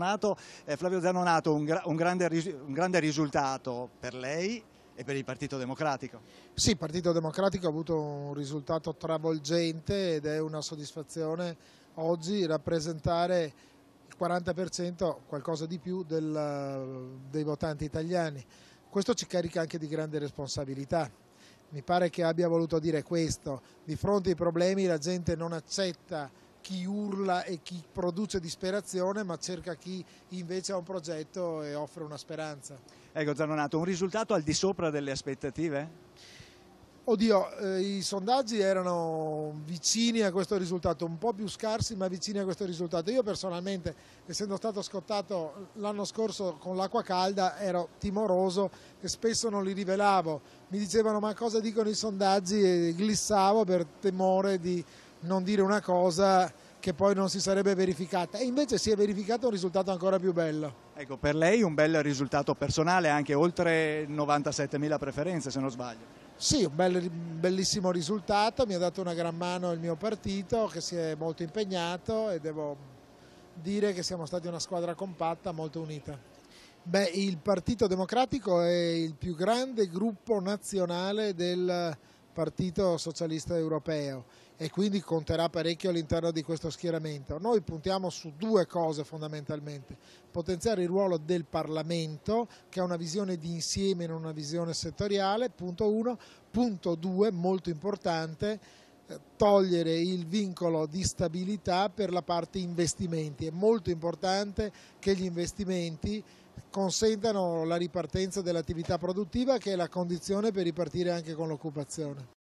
tornato eh, Flavio Zanonato, un, gra un, grande un grande risultato per lei e per il Partito Democratico. Sì, il Partito Democratico ha avuto un risultato travolgente ed è una soddisfazione oggi rappresentare il 40%, qualcosa di più, del, dei votanti italiani. Questo ci carica anche di grande responsabilità. Mi pare che abbia voluto dire questo. Di fronte ai problemi la gente non accetta chi urla e chi produce disperazione, ma cerca chi invece ha un progetto e offre una speranza. Ecco Zanonato, un risultato al di sopra delle aspettative? Oddio, eh, i sondaggi erano vicini a questo risultato, un po' più scarsi ma vicini a questo risultato. Io personalmente, essendo stato scottato l'anno scorso con l'acqua calda, ero timoroso e spesso non li rivelavo. Mi dicevano ma cosa dicono i sondaggi e glissavo per temore di non dire una cosa che poi non si sarebbe verificata e invece si è verificato un risultato ancora più bello. Ecco, per lei un bel risultato personale, anche oltre 97.000 preferenze se non sbaglio. Sì, un bel, bellissimo risultato, mi ha dato una gran mano il mio partito che si è molto impegnato e devo dire che siamo stati una squadra compatta, molto unita. Beh, il Partito Democratico è il più grande gruppo nazionale del Partito Socialista Europeo e quindi conterà parecchio all'interno di questo schieramento. Noi puntiamo su due cose fondamentalmente, potenziare il ruolo del Parlamento che ha una visione di insieme, non una visione settoriale, punto uno, punto due, molto importante, eh, togliere il vincolo di stabilità per la parte investimenti. È molto importante che gli investimenti consentano la ripartenza dell'attività produttiva che è la condizione per ripartire anche con l'occupazione.